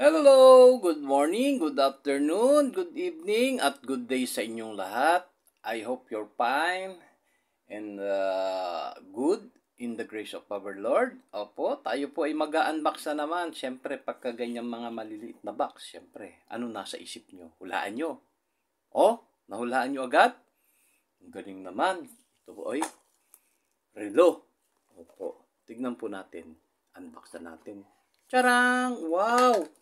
Hello! Good morning, good afternoon, good evening, at good day sa inyong lahat. I hope you're fine and uh, good in the grace of our Lord. Opo, tayo po ay mag-unbox na naman. Siyempre, pagka mga maliliit na box, siyempre, ano nasa isip nyo? Hulaan nyo. Oh, nahulaan nyo agad? galing naman. Ito po ay relo. Opo, tignan po natin. Unbox na natin. Charang! Wow!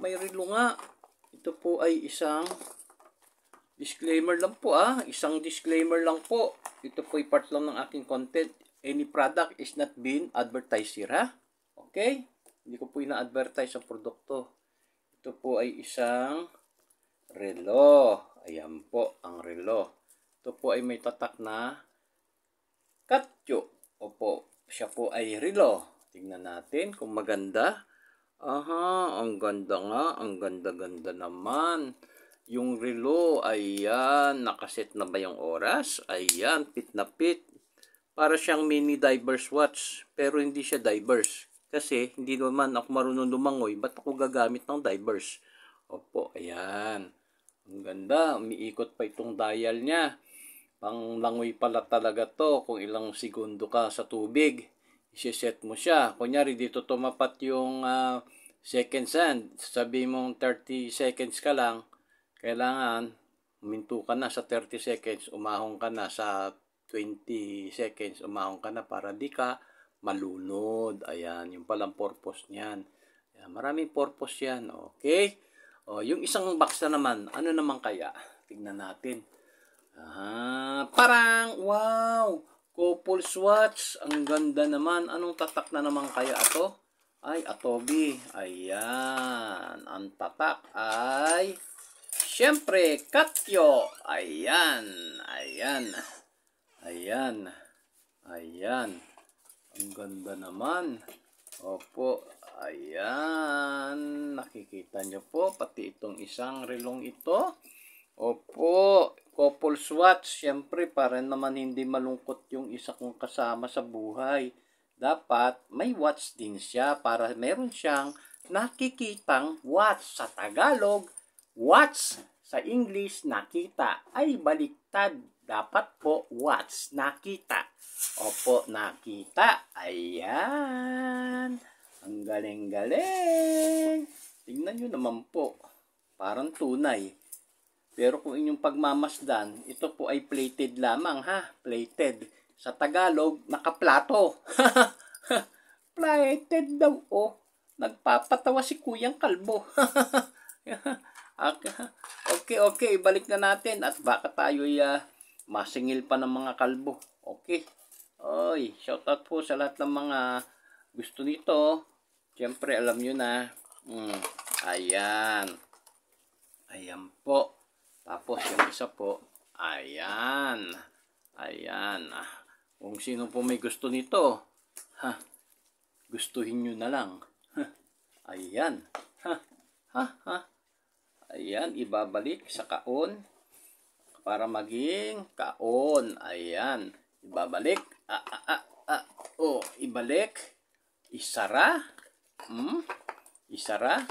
may relo nga. Ito po ay isang disclaimer lang po ah. Isang disclaimer lang po. Ito po ay part lang ng aking content. Any product is not being advertised here ah. ha. Okay? Hindi ko po ina-advertise ang produkto. Ito po ay isang relo. Ayan po ang relo. Ito po ay may tatak na katyo. Opo, siya po ay relo. Tingnan natin kung maganda. Aha, ang ganda nga, ang ganda-ganda naman. Yung relo, ayan, nakaset na ba yung oras? Ayan, pit na pit. Para siyang mini diver's watch, pero hindi siya diver's. Kasi hindi naman ako marunong lumangoy, ba't ako gagamit ng diver's? Opo, ayan. Ang ganda, umiikot pa itong dial niya. Panglangoy pala talaga to kung ilang segundo ka sa tubig. Isiset mo siya. Kunyari, dito tumapat yung uh, second sand. Sabi mong 30 seconds ka lang. Kailangan, minto ka na sa 30 seconds. Umahon ka na sa 20 seconds. Umahon ka na para di ka malunod. Ayan, yung palang purpose niyan. Ayan, maraming purpose yan. Okay? O, yung isang box na naman, ano naman kaya? Tignan natin. Aha, parang, wow! Couples watch. Ang ganda naman. Anong tatak na naman kaya ito? Ay, atobi. Ayan. Ang tatak ay... syempre katyo. Ayan. Ayan. Ayan. Ayan. Ang ganda naman. Opo. Ayan. Nakikita nyo po, pati itong isang relong ito. Opo. Couples watch, syempre, para naman hindi malungkot yung isa kong kasama sa buhay. Dapat may watch din siya para meron siyang nakikitang watch sa Tagalog. Watch sa English, nakita. Ay baliktad. Dapat po, watch, nakita. Opo, nakita. Ayan. Ang galing-galing. Tingnan nyo naman po. Parang tunay. Pero kung inyong pagmamasdan, ito po ay plated lamang ha, plated. Sa Tagalog, nakaplato. plated daw oh. Nagpapatawa si Kuyang Kalbo. okay, okay, balik na natin at baka tayo uh, ah, masingil pa ng mga kalbo. Okay. Oy, shout out po sa lahat ng mga gusto nito. Siyempre, alam nyo na. Mm, ayan. Ayan po. Tapos yung isa po, ayan. Ayan. Ah, kung sino po may gusto nito, ha, gustuhin nyo na lang. Ha, ayan. Ha, ha, ha. Ayan, ibabalik sa kaon para maging kaon. Ayan, ibabalik. Ah, ah, ah, ah. O, ibalik. Isara. Hmm, isara.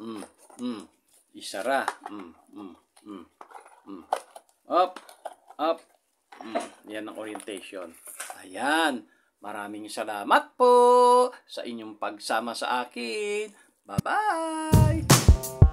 Hmm, hmm. Isara. Hmm, hmm. Mm. Mm. Up, up. Mm. Yan ang orientation. Ayan. Maraming salamat po sa inyong pagsama sa akin. Bye-bye!